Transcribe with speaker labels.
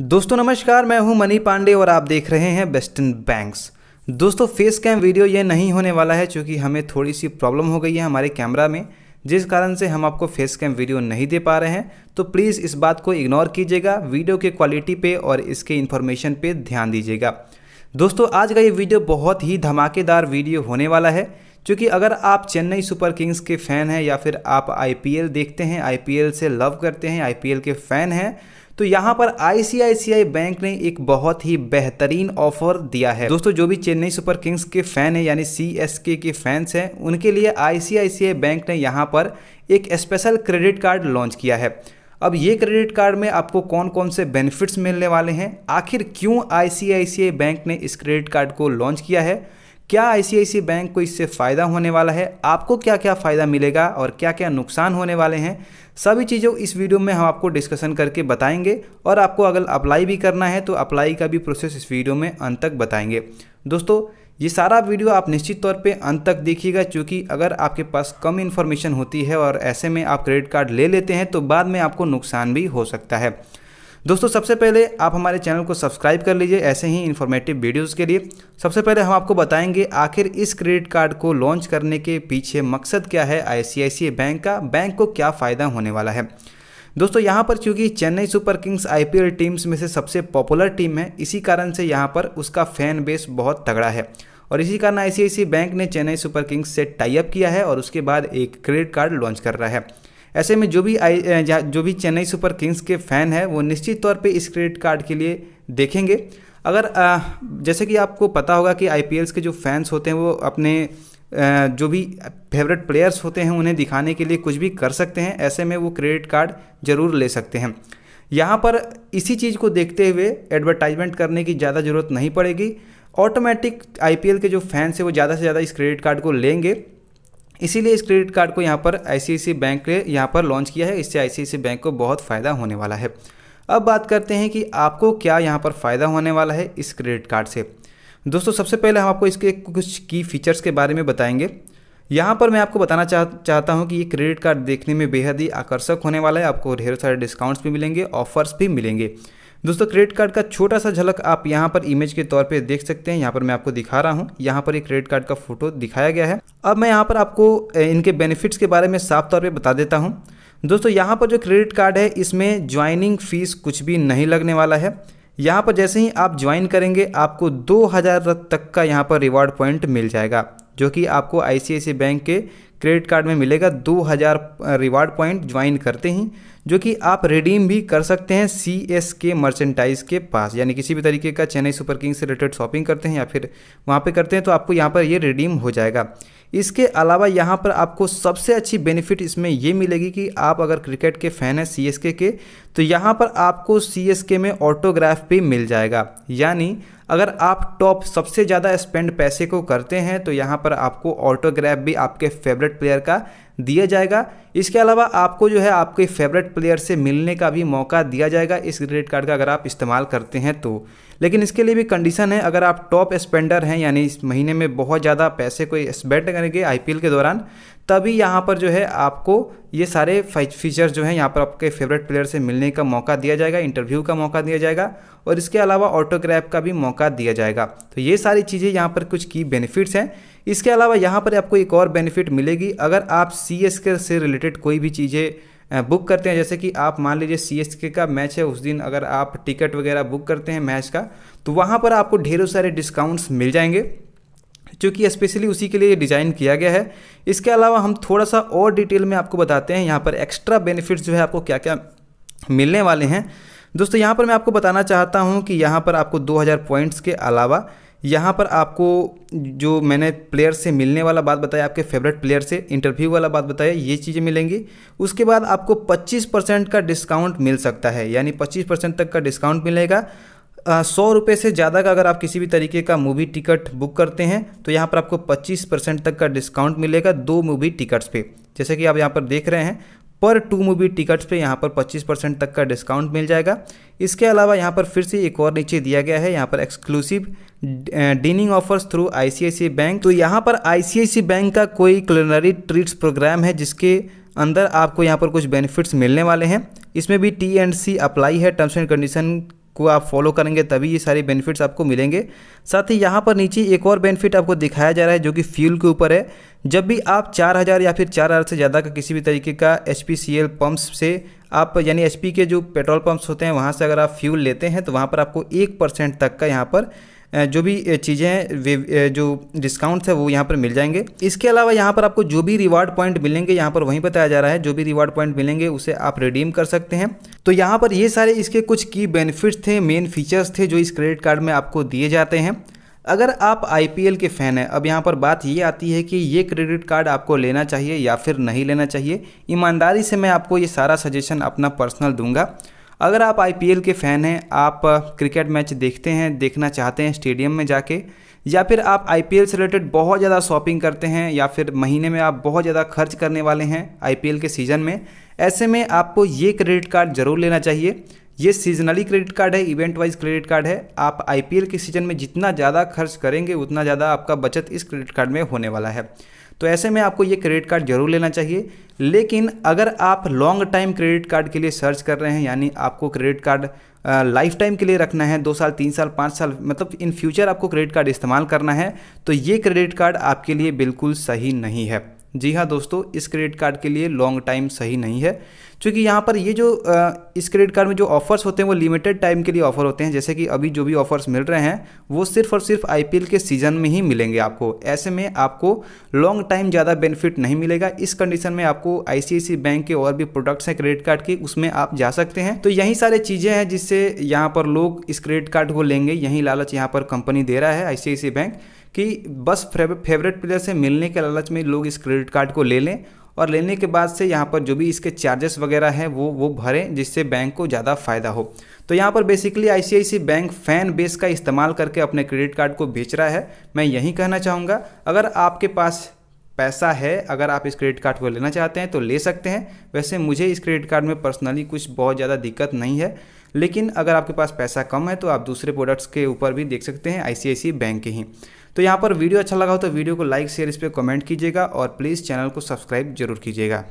Speaker 1: दोस्तों नमस्कार मैं हूं मनी पांडे और आप देख रहे हैं वेस्टर्न बैंक्स दोस्तों फेस कैम वीडियो ये नहीं होने वाला है क्योंकि हमें थोड़ी सी प्रॉब्लम हो गई है हमारे कैमरा में जिस कारण से हम आपको फेस कैम वीडियो नहीं दे पा रहे हैं तो प्लीज़ इस बात को इग्नोर कीजिएगा वीडियो के क्वालिटी पर और इसके इन्फॉर्मेशन पर ध्यान दीजिएगा दोस्तों आज का ये वीडियो बहुत ही धमाकेदार वीडियो होने वाला है क्योंकि अगर आप चेन्नई सुपर किंग्स के फ़ैन हैं या फिर आप आईपीएल देखते हैं आईपीएल से लव करते हैं आईपीएल के फ़ैन हैं तो यहाँ पर आईसीआईसीआई बैंक ने एक बहुत ही बेहतरीन ऑफर दिया है दोस्तों जो भी चेन्नई सुपर किंग्स के फैन है यानी सी के फैंस हैं उनके लिए आईसीआईसीआई बैंक ने यहाँ पर एक स्पेशल क्रेडिट कार्ड लॉन्च किया है अब ये क्रेडिट कार्ड में आपको कौन कौन से बेनिफिट्स मिलने वाले हैं आखिर क्यों आईसीआईसीआई बैंक ने इस क्रेडिट कार्ड को लॉन्च किया है क्या आई बैंक को इससे फ़ायदा होने वाला है आपको क्या क्या फ़ायदा मिलेगा और क्या क्या नुकसान होने वाले हैं सभी चीज़ों इस वीडियो में हम आपको डिस्कशन करके बताएंगे और आपको अगर अप्लाई भी करना है तो अप्लाई का भी प्रोसेस इस वीडियो में अंत तक बताएंगे दोस्तों ये सारा वीडियो आप निश्चित तौर पे अंत तक देखिएगा क्योंकि अगर आपके पास कम इन्फॉर्मेशन होती है और ऐसे में आप क्रेडिट कार्ड ले लेते हैं तो बाद में आपको नुकसान भी हो सकता है दोस्तों सबसे पहले आप हमारे चैनल को सब्सक्राइब कर लीजिए ऐसे ही इन्फॉर्मेटिव वीडियोज़ के लिए सबसे पहले हम आपको बताएंगे आखिर इस क्रेडिट कार्ड को लॉन्च करने के पीछे मकसद क्या है आई बैंक का बैंक को क्या फ़ायदा होने वाला है दोस्तों यहाँ पर चूंकि चेन्नई सुपर किंग्स आई टीम्स में से सबसे पॉपुलर टीम है इसी कारण से यहाँ पर उसका फैन बेस बहुत तगड़ा है और इसी कारण आई बैंक ने चेन्नई सुपर किंग्स से टाई अप किया है और उसके बाद एक क्रेडिट कार्ड लॉन्च कर रहा है ऐसे में जो भी आई जो भी चेन्नई सुपर किंग्स के फ़ैन हैं वो निश्चित तौर पे इस क्रेडिट कार्ड के लिए देखेंगे अगर जैसे कि आपको पता होगा कि आई के जो फैंस होते हैं वो अपने जो भी फेवरेट प्लेयर्स होते हैं उन्हें दिखाने के लिए कुछ भी कर सकते हैं ऐसे में वो क्रेडिट कार्ड ज़रूर ले सकते हैं यहाँ पर इसी चीज़ को देखते हुए एडवर्टाइजमेंट करने की ज़्यादा ज़रूरत नहीं पड़ेगी ऑटोमेटिक आईपीएल के जो फैंस हैं वो ज़्यादा से ज़्यादा इस क्रेडिट कार्ड को लेंगे इसीलिए इस क्रेडिट कार्ड को यहाँ पर आई बैंक ने यहाँ पर लॉन्च किया है इससे आई बैंक को बहुत फ़ायदा होने वाला है अब बात करते हैं कि आपको क्या यहाँ पर फ़ायदा होने वाला है इस क्रेडिट कार्ड से दोस्तों सबसे पहले हम आपको इसके कुछ की फ़ीचर्स के बारे में बताएंगे यहाँ पर मैं आपको बताना चाह चाहता हूँ कि ये क्रेडिट कार्ड देखने में बेहद ही आकर्षक होने वाला है आपको ढेर सारे डिस्काउंट्स भी मिलेंगे ऑफर्स भी मिलेंगे दोस्तों क्रेडिट कार्ड का छोटा सा झलक आप यहाँ पर इमेज के तौर पे देख सकते हैं यहाँ पर मैं आपको दिखा रहा हूँ यहाँ पर एक क्रेडिट कार्ड का फोटो दिखाया गया है अब मैं यहाँ पर आपको इनके बेनिफिट्स के बारे में साफ तौर पर बता देता हूँ दोस्तों यहाँ पर जो क्रेडिट कार्ड है इसमें ज्वाइनिंग फीस कुछ भी नहीं लगने वाला है यहाँ पर जैसे ही आप ज्वाइन करेंगे आपको दो हज़ार तक का यहाँ पर रिवॉर्ड पॉइंट मिल जाएगा जो कि आपको आई बैंक के क्रेडिट कार्ड में मिलेगा दो हज़ार रिवार्ड पॉइंट ज्वाइन करते ही जो कि आप रिडीम भी कर सकते हैं सी एस के मर्चेंटाइज के पास यानी किसी भी तरीके का चेन्नई सुपर किंग्स से रिलेटेड शॉपिंग करते हैं या फिर वहाँ पे करते हैं तो आपको यहाँ पर ये रिडीम हो जाएगा इसके अलावा यहाँ पर आपको सबसे अच्छी बेनिफिट इसमें ये मिलेगी कि आप अगर क्रिकेट के फ़ैन हैं सी के तो यहाँ पर आपको सी के में ऑटोग्राफ भी मिल जाएगा यानी अगर आप टॉप सबसे ज़्यादा स्पेंड पैसे को करते हैं तो यहाँ पर आपको ऑटोग्राफ भी आपके फेवरेट प्लेयर का दिया जाएगा इसके अलावा आपको जो है आपके फेवरेट प्लेयर से मिलने का भी मौका दिया जाएगा इस क्रेडिट कार्ड का अगर आप इस्तेमाल करते हैं तो लेकिन इसके लिए भी कंडीशन है अगर आप टॉप स्पेंडर हैं यानी इस महीने में बहुत ज़्यादा पैसे को स्पेंड करेंगे आई के दौरान तभी यहाँ पर जो है आपको ये सारे फीचर्स जो हैं यहाँ पर आपके फेवरेट प्लेयर से मिलने का मौका दिया जाएगा इंटरव्यू का मौका दिया जाएगा और इसके अलावा ऑटोग्राफ का भी मौका दिया जाएगा तो ये सारी चीज़ें यहाँ पर कुछ की बेनिफिट्स हैं इसके अलावा यहाँ पर आपको एक और बेनिफिट मिलेगी अगर आप सी एस के से रिलेटेड कोई भी चीज़ें बुक करते हैं जैसे कि आप मान लीजिए सी एस के का मैच है उस दिन अगर आप टिकट वगैरह बुक करते हैं मैच का तो वहाँ पर आपको ढेरों सारे डिस्काउंट्स मिल जाएंगे चूँकि स्पेशली उसी के लिए डिज़ाइन किया गया है इसके अलावा हम थोड़ा सा और डिटेल में आपको बताते हैं यहाँ पर एक्स्ट्रा बेनिफिट्स जो है आपको क्या क्या मिलने वाले हैं दोस्तों यहाँ पर मैं आपको बताना चाहता हूँ कि यहाँ पर आपको 2000 पॉइंट्स के अलावा यहाँ पर आपको जो मैंने प्लेयर से मिलने वाला बात बताया आपके फेवरेट प्लेयर से इंटरव्यू वाला बात बताया ये चीज़ें मिलेंगी उसके बाद आपको 25 परसेंट का डिस्काउंट मिल सकता है यानी 25 परसेंट तक का डिस्काउंट मिलेगा सौ रुपये से ज़्यादा का अगर आप किसी भी तरीके का मूवी टिकट बुक करते हैं तो यहाँ पर आपको 25 परसेंट तक का डिस्काउंट मिलेगा दो मूवी टिकट्स पे जैसे कि आप यहाँ पर देख रहे हैं पर टू मूवी टिकट्स पे यहाँ पर 25 परसेंट तक का डिस्काउंट मिल जाएगा इसके अलावा यहाँ पर फिर से एक और नीचे दिया गया है यहाँ पर exclusive dining offers through ICICI bank तो यहाँ पर आईसीआईसी बैंक का कोई क्लिनरी ट्रीट्स प्रोग्राम है जिसके अंदर आपको यहाँ पर कुछ बेनिफिट्स मिलने वाले हैं इसमें भी टी एंड सी अप्लाई है टर्म्स एंड कंडीशन को आप फॉलो करेंगे तभी ये सारे बेनिफिट्स आपको मिलेंगे साथ ही यहाँ पर नीचे एक और बेनिफिट आपको दिखाया जा रहा है जो कि फ्यूल के ऊपर है जब भी आप 4000 या फिर 4000 से ज़्यादा का किसी भी तरीके का एच पी पंप्स से आप यानी एच के जो पेट्रोल पम्प्स होते हैं वहाँ से अगर आप फ्यूल लेते हैं तो वहाँ पर आपको एक परसेंट तक का यहाँ पर जो भी चीज़ें जो डिस्काउंट है वो यहाँ पर मिल जाएंगे इसके अलावा यहाँ पर आपको जो भी रिवार्ड पॉइंट मिलेंगे यहाँ पर वहीं बताया जा रहा है जो भी रिवार्ड पॉइंट मिलेंगे उसे आप रिडीम कर सकते हैं तो यहाँ पर ये सारे इसके कुछ की बेनिफिट्स थे मेन फीचर्स थे जो इस क्रेडिट कार्ड में आपको दिए जाते हैं अगर आप आई के फ़ैन हैं अब यहाँ पर बात ये आती है कि ये क्रेडिट कार्ड आपको लेना चाहिए या फिर नहीं लेना चाहिए ईमानदारी से मैं आपको ये सारा सजेशन अपना पर्सनल दूंगा अगर आप आईपीएल के फ़ैन हैं आप क्रिकेट मैच देखते हैं देखना चाहते हैं स्टेडियम में जाके या फिर आप आईपीएल से रिलेटेड बहुत ज़्यादा शॉपिंग करते हैं या फिर महीने में आप बहुत ज़्यादा खर्च करने वाले हैं आईपीएल के सीज़न में ऐसे में आपको ये क्रेडिट कार्ड ज़रूर लेना चाहिए ये सीजनली क्रेडिट कार्ड है इवेंट वाइज क्रेडिट कार्ड है आप आई के सीजन में जितना ज़्यादा खर्च करेंगे उतना ज़्यादा आपका बचत इस क्रेडिट कार्ड में होने वाला है तो ऐसे में आपको ये क्रेडिट कार्ड जरूर लेना चाहिए लेकिन अगर आप लॉन्ग टाइम क्रेडिट कार्ड के लिए सर्च कर रहे हैं यानी आपको क्रेडिट कार्ड लाइफ टाइम के लिए रखना है दो साल तीन साल पाँच साल मतलब इन फ्यूचर आपको क्रेडिट कार्ड इस्तेमाल करना है तो ये क्रेडिट कार्ड आपके लिए बिल्कुल सही नहीं है जी हाँ दोस्तों इस क्रेडिट कार्ड के लिए लॉन्ग टाइम सही नहीं है क्योंकि यहाँ पर ये जो इस क्रेडिट कार्ड में जो ऑफर्स होते हैं वो लिमिटेड टाइम के लिए ऑफर होते हैं जैसे कि अभी जो भी ऑफर्स मिल रहे हैं वो सिर्फ और सिर्फ आई के सीज़न में ही मिलेंगे आपको ऐसे में आपको लॉन्ग टाइम ज़्यादा बेनिफिट नहीं मिलेगा इस कंडीशन में आपको आई बैंक के और भी प्रोडक्ट्स हैं क्रेडिट कार्ड के उसमें आप जा सकते हैं तो यही सारे चीज़ें हैं जिससे यहाँ पर लोग इस क्रेडिट कार्ड को लेंगे यही लालच यहाँ पर कंपनी दे रहा है आई बैंक कि बस फेवरेट प्लेयर से मिलने के लालच में लोग इस क्रेडिट कार्ड को ले लें और लेने के बाद से यहाँ पर जो भी इसके चार्जेस वगैरह हैं वो वो भरें जिससे बैंक को ज़्यादा फायदा हो तो यहाँ पर बेसिकली आई बैंक फ़ैन बेस का इस्तेमाल करके अपने क्रेडिट कार्ड को बेच रहा है मैं यही कहना चाहूँगा अगर आपके पास पैसा है अगर आप इस क्रेडिट कार्ड को लेना चाहते हैं तो ले सकते हैं वैसे मुझे इस क्रेडिट कार्ड में पर्सनली कुछ बहुत ज़्यादा दिक्कत नहीं है लेकिन अगर आपके पास पैसा कम है तो आप दूसरे प्रोडक्ट्स के ऊपर भी देख सकते हैं आई बैंक के ही तो यहाँ पर वीडियो अच्छा लगा हो तो वीडियो को लाइक शेयर इस पर कमेंट कीजिएगा और प्लीज़ चैनल को सब्सक्राइब जरूर कीजिएगा